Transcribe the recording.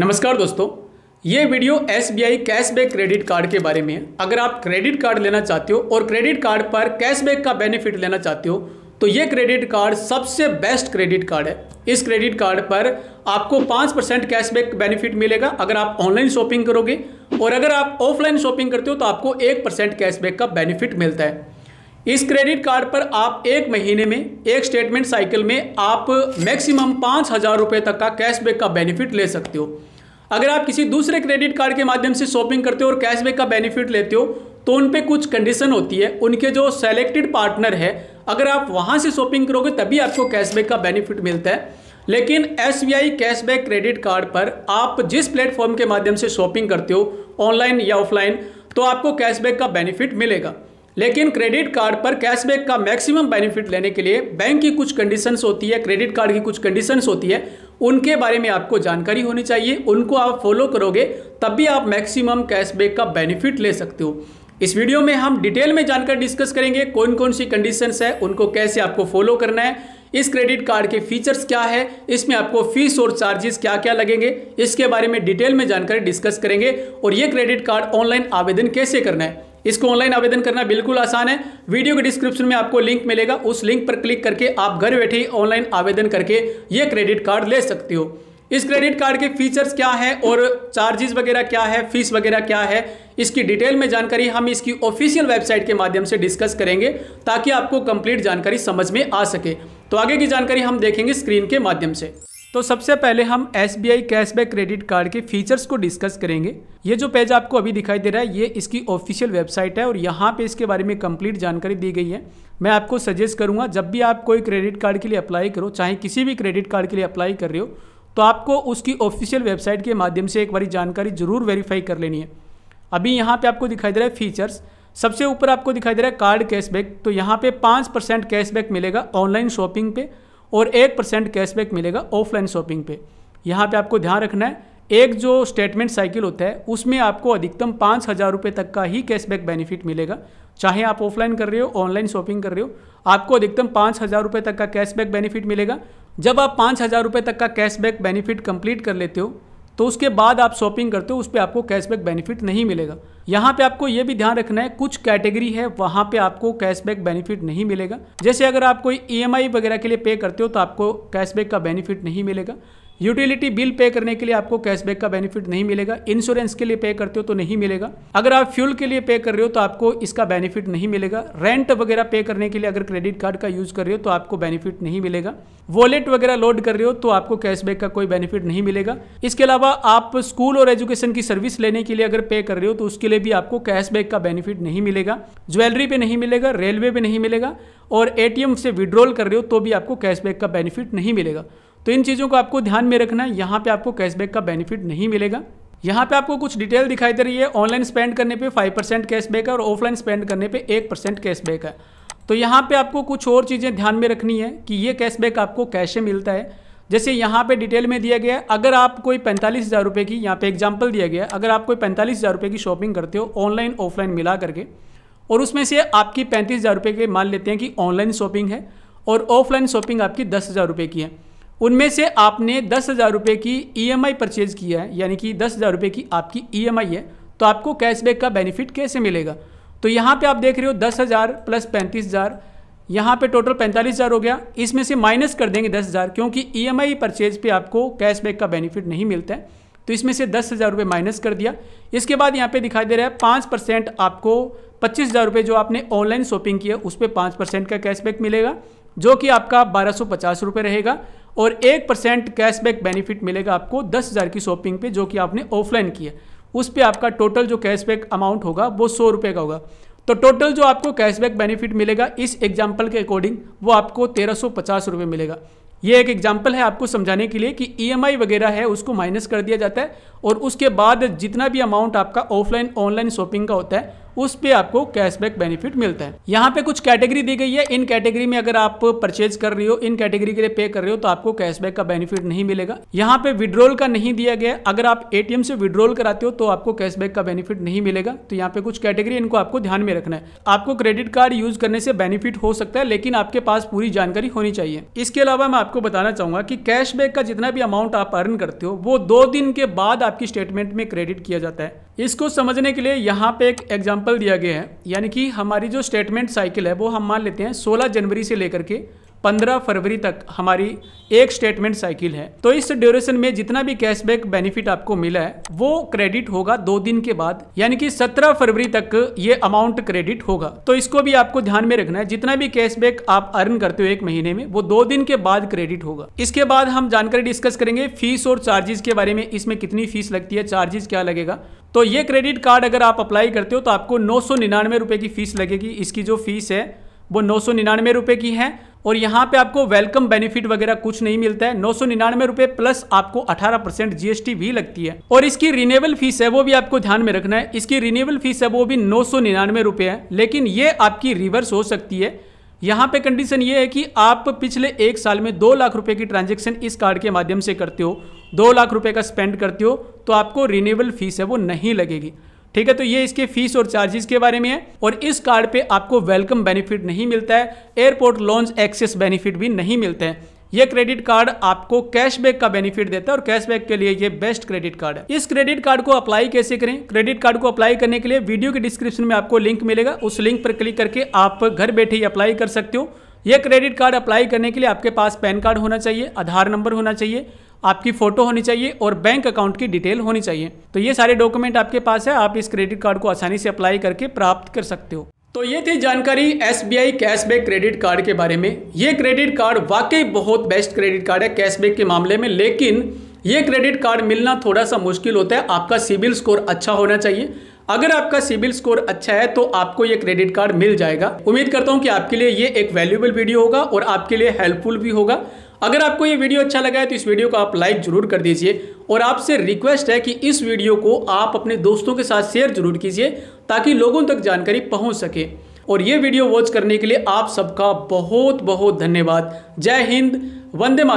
नमस्कार दोस्तों ये video S B I cashback credit card के बारे में है अगर आप क्रेडिट कार्ड लेना चाहते हो और क्रेडिट कार्ड पर कैशबैक का बेनिफिट लेना चाहते हो तो ये क्रेडिट कार्ड सबसे बेस्ट क्रेडिट कार्ड है इस क्रेडिट कार्ड पर आपको पाँच परसेंट कैशबैक बेनिफिट मिलेगा अगर आप ऑनलाइन शॉपिंग करोगे और अगर आप ऑफलाइन शॉपिंग करते हो तो आपको एक परसेंट कैशबैक का बेनिफिट मिलता है इस क्रेडिट कार्ड पर आप एक महीने में एक स्टेटमेंट साइकिल में आप मैक्सिमम पाँच हज़ार रुपये तक का कैशबैक का बेनिफिट ले सकते हो अगर आप किसी दूसरे क्रेडिट कार्ड के माध्यम से शॉपिंग करते हो और कैशबैक का बेनिफिट लेते हो तो उन पर कुछ कंडीशन होती है उनके जो सेलेक्टेड पार्टनर है अगर आप वहाँ से शॉपिंग करोगे तभी आपको कैशबैक का बेनिफिट मिलता है लेकिन एस कैशबैक क्रेडिट कार्ड पर आप जिस प्लेटफॉर्म के माध्यम से शॉपिंग करते हो ऑनलाइन या ऑफलाइन तो आपको कैशबैक का बेनिफिट मिलेगा लेकिन क्रेडिट कार्ड पर कैशबैक का मैक्सिमम बेनिफिट लेने के लिए बैंक की कुछ कंडीशंस होती है क्रेडिट कार्ड की कुछ कंडीशंस होती है उनके बारे में आपको जानकारी होनी चाहिए उनको आप फॉलो करोगे तब भी आप मैक्सिमम कैशबैक का बेनिफिट ले सकते हो इस वीडियो में हम डिटेल में जानकर डिस्कस करेंगे कौन कौन सी कंडीशंस है उनको कैसे आपको फॉलो करना है इस क्रेडिट कार्ड के फीचर्स क्या है इसमें आपको फीस और चार्जेस क्या क्या लगेंगे इसके बारे में डिटेल में जानकारी डिस्कस करेंगे और ये क्रेडिट कार्ड ऑनलाइन आवेदन कैसे करना है इसको ऑनलाइन आवेदन करना बिल्कुल आसान है वीडियो के डिस्क्रिप्शन में आपको लिंक मिलेगा उस लिंक पर क्लिक करके आप घर बैठे ऑनलाइन आवेदन करके ये क्रेडिट कार्ड ले सकते हो इस क्रेडिट कार्ड के फीचर्स क्या हैं और चार्जेस वगैरह क्या है फीस वगैरह क्या है इसकी डिटेल में जानकारी हम इसकी ऑफिशियल वेबसाइट के माध्यम से डिस्कस करेंगे ताकि आपको कंप्लीट जानकारी समझ में आ सके तो आगे की जानकारी हम देखेंगे स्क्रीन के माध्यम से तो सबसे पहले हम S B I cashback credit card के फीचर्स को डिस्कस करेंगे ये जो पेज आपको अभी दिखाई दे रहा है ये इसकी ऑफिशियल वेबसाइट है और यहाँ पे इसके बारे में कंप्लीट जानकारी दी गई है मैं आपको सजेस्ट करूँगा जब भी आप कोई क्रेडिट कार्ड के लिए अप्लाई करो चाहे किसी भी क्रेडिट कार्ड के लिए अप्लाई कर रहे हो तो आपको उसकी ऑफिशियल वेबसाइट के माध्यम से एक बारी जानकारी जरूर वेरीफाई कर लेनी है अभी यहाँ पर आपको दिखाई दे रहा है फीचर्स सबसे ऊपर आपको दिखाई दे रहा है कार्ड कैशबैक तो यहाँ पर पाँच परसेंट कैशबैक मिलेगा ऑनलाइन शॉपिंग पे और एक परसेंट कैशबैक मिलेगा ऑफलाइन शॉपिंग पे यहाँ पे आपको ध्यान रखना है एक जो स्टेटमेंट साइकिल होता है उसमें आपको अधिकतम पाँच हज़ार रुपये तक का ही कैशबैक बेनिफिट मिलेगा चाहे आप ऑफलाइन कर रहे हो ऑनलाइन शॉपिंग कर रहे हो आपको अधिकतम पाँच हज़ार रुपये तक का कैशबैक बेनिफिट मिलेगा जब आप पाँच हज़ार रुपये तक का कैशबैक बेनिफिट कंप्लीट कर लेते हो तो उसके बाद आप शॉपिंग करते हो उस पर आपको कैशबैक बेनिफिट नहीं मिलेगा यहाँ पे आपको ये भी ध्यान रखना है कुछ कैटेगरी है वहाँ पे आपको कैशबैक बेनिफिट नहीं मिलेगा जैसे अगर आप कोई ई e वगैरह के लिए पे करते हो तो आपको कैशबैक का बेनिफिट नहीं मिलेगा यूटिलिटी बिल पे करने के लिए आपको कैशबैक का बेनिफिट नहीं मिलेगा इंश्योरेंस के लिए पे करते हो तो नहीं मिलेगा अगर आप फ्यूल के लिए पे कर रहे हो तो आपको इसका बेनिफिट नहीं मिलेगा रेंट वगैरह पे करने के लिए अगर क्रेडिट कार्ड का यूज कर रहे हो तो आपको बेनिफिट नहीं मिलेगा वॉलेट वगैरह लोड कर रहे हो तो आपको कैशबैक का कोई बेनिफिट नहीं मिलेगा इसके अलावा आप स्कूल और एजुकेशन की सर्विस लेने के लिए अगर पे कर रहे हो तो उसके लिए भी आपको कैशबैक का बेनिफिट नहीं मिलेगा ज्वेलरी पे नहीं मिलेगा रेलवे पे नहीं मिलेगा और एटीएम से विड्रॉल कर रहे हो तो भी आपको कैशबैक का बेनिफिट नहीं मिलेगा तो इन चीज़ों को आपको ध्यान में रखना है यहाँ पे आपको कैशबैक का बेनिफिट नहीं मिलेगा यहाँ पे आपको कुछ डिटेल दिखाई दे रही है ऑनलाइन स्पेंड करने पे 5 परसेंट कैशबैक है और ऑफलाइन स्पेंड करने पे 1 परसेंट कैशबैक है तो यहाँ पे आपको कुछ और चीज़ें ध्यान में रखनी है कि ये कैशबैक आपको कैसे मिलता है जैसे यहाँ पे डिटेल में दिया गया है अगर आप कोई पैंतालीस हज़ार रुपये की यहाँ पे एग्जाम्पल दिया गया अगर आप कोई पैंतालीस हज़ार रुपये की शॉपिंग करते हो ऑनलाइन ऑफलाइन मिला करके और उसमें से आपकी पैंतीस हज़ार रुपये के मान लेते हैं कि ऑनलाइन शॉपिंग है और ऑफलाइन शॉपिंग आपकी दस हज़ार रुपये की है उनमें से आपने दस हज़ार रुपये की ई एम आई परचेज़ किया है यानी कि दस हज़ार रुपये की आपकी ई एम आई है तो आपको कैशबैक का बेनिफिट कैसे मिलेगा तो यहाँ पे आप देख रहे हो दस हज़ार प्लस पैंतीस हज़ार यहाँ पर टोटल पैंतालीस हज़ार हो गया इसमें से माइनस कर देंगे दस हज़ार क्योंकि ई एम आई परचेज़ पर आपको कैशबैक का बेनिफिट नहीं मिलता है तो इसमें से दस हज़ार रुपये माइनस कर दिया इसके बाद यहाँ पे दिखाई दे रहा है पाँच परसेंट आपको पच्चीस हज़ार रुपये जो आपने ऑनलाइन शॉपिंग की है उस पर पाँच परसेंट का कैशबैक मिलेगा जो कि आपका बारह सौ पचास रुपये रहेगा और एक परसेंट कैशबैक बेनिफिट मिलेगा आपको दस हज़ार की शॉपिंग पे जो कि आपने ऑफलाइन की है उस पर आपका टोटल जो कैशबैक अमाउंट होगा वो सौ रुपये का होगा तो टोटल जो आपको कैशबैक बेनिफिट मिलेगा इस एग्जाम्पल के अकॉर्डिंग वो आपको तेरह सौ पचास रुपये मिलेगा ये एक एग्जाम्पल है आपको समझाने के लिए कि ई e वगैरह है उसको माइनस कर दिया जाता है और उसके बाद जितना भी अमाउंट आपका ऑफलाइन ऑनलाइन शॉपिंग का होता है उस पर आपको कैशबैक बेनिफिट मिलता है यहाँ पे कुछ कैटेगरी दी गई है इन कैटेगरी में अगर आप परचेज कर रहे हो इन कैटेगरी के लिए पे कर रहे हो तो आपको कैशबैक का बेनिफिट नहीं मिलेगा यहाँ पे विड्रॉल का नहीं दिया गया अगर आप एटीएम से विड्रॉल कराते हो तो आपको कैशबैक का बेनिफिट नहीं मिलेगा तो यहाँ पे कुछ कैटेगरी इनको आपको ध्यान में रखना है आपको क्रेडिट कार्ड यूज करने से बेनिफिट हो सकता है लेकिन आपके पास पूरी जानकारी होनी चाहिए इसके अलावा मैं आपको बताना चाहूंगा कि कैशबैक का जितना भी अमाउंट आप अर्न करते हो वो दो दिन के बाद आपकी स्टेटमेंट में क्रेडिट किया जाता है इसको समझने के लिए यहाँ पे एक एग्जाम्पल दिया गया है यानी कि हमारी जो स्टेटमेंट साइकिल है वो हम मान लेते हैं 16 जनवरी से लेकर के 15 फरवरी तक हमारी एक स्टेटमेंट साइकिल है तो इस ड्यूरेशन में जितना भी कैशबैक बेनिफिट आपको मिला है वो क्रेडिट होगा दो दिन के बाद यानी कि 17 फरवरी तक ये अमाउंट क्रेडिट होगा तो इसको भी आपको ध्यान में रखना है जितना भी कैशबैक आप अर्न करते हो एक महीने में वो दो दिन के बाद क्रेडिट होगा इसके बाद हम जानकारी डिस्कस करेंगे फीस और चार्जेस के बारे में इसमें कितनी फीस लगती है चार्जेस क्या लगेगा तो ये क्रेडिट कार्ड अगर आप अप्लाई करते हो तो आपको नौ सौ निन्यानवे रुपये की फ़ीस लगेगी इसकी जो फ़ीस है वो नौ सौ निन्यानवे रुपये की है और यहाँ पे आपको वेलकम बेनिफिट वगैरह कुछ नहीं मिलता है नौ सौ निन्यानवे रुपये प्लस आपको 18 परसेंट टी भी लगती है और इसकी रिनेबल फीस है वो भी आपको ध्यान में रखना है इसकी रिनेबल फीस है वो भी नौ सौ निन्यानवे रुपये है लेकिन ये आपकी रिवर्स हो सकती है यहाँ पे कंडीशन ये है कि आप पिछले एक साल में दो लाख रुपए की ट्रांजेक्शन इस कार्ड के माध्यम से करते हो दो लाख रुपए का स्पेंड करते हो तो आपको रिन्यूएबल फीस है वो नहीं लगेगी ठीक है तो ये इसके फीस और चार्जेस के बारे में है और इस कार्ड पे आपको वेलकम बेनिफिट नहीं मिलता है एयरपोर्ट लॉन्च एक्सेस बेनिफिट भी नहीं मिलते हैं ये क्रेडिट कार्ड आपको कैशबैक का बेनिफिट देता है और कैशबैक के लिए ये बेस्ट क्रेडिट कार्ड है इस क्रेडिट कार्ड को अप्लाई कैसे करें क्रेडिट कार्ड को अप्लाई करने के लिए वीडियो के डिस्क्रिप्शन में आपको लिंक मिलेगा उस लिंक पर क्लिक करके आप घर बैठे ही अप्लाई कर सकते हो यह क्रेडिट कार्ड अप्लाई करने के लिए आपके पास पैन कार्ड होना चाहिए आधार नंबर होना चाहिए आपकी फ़ोटो होनी चाहिए और बैंक अकाउंट की डिटेल होनी चाहिए तो ये सारे डॉक्यूमेंट आपके पास है आप इस क्रेडिट कार्ड को आसानी से अप्लाई करके प्राप्त कर सकते हो तो ये थी जानकारी S B I cashback credit card के बारे में ये क्रेडिट कार्ड वाकई बहुत बेस्ट क्रेडिट कार्ड है कैशबैक के मामले में लेकिन ये क्रेडिट कार्ड मिलना थोड़ा सा मुश्किल होता है आपका सिबिल स्कोर अच्छा होना चाहिए अगर आपका सिबिल स्कोर अच्छा है तो आपको ये क्रेडिट कार्ड मिल जाएगा उम्मीद करता हूँ कि आपके लिए ये एक वैल्यूबल वीडियो होगा और आपके लिए हेल्पफुल भी होगा अगर आपको ये वीडियो अच्छा लगा है तो इस वीडियो को आप लाइक जरूर कर दीजिए और आपसे रिक्वेस्ट है कि इस वीडियो को आप अपने दोस्तों के साथ शेयर जरूर कीजिए ताकि लोगों तक जानकारी पहुंच सके और ये वीडियो वॉच करने के लिए आप सबका बहुत बहुत धन्यवाद जय हिंद वंदे माता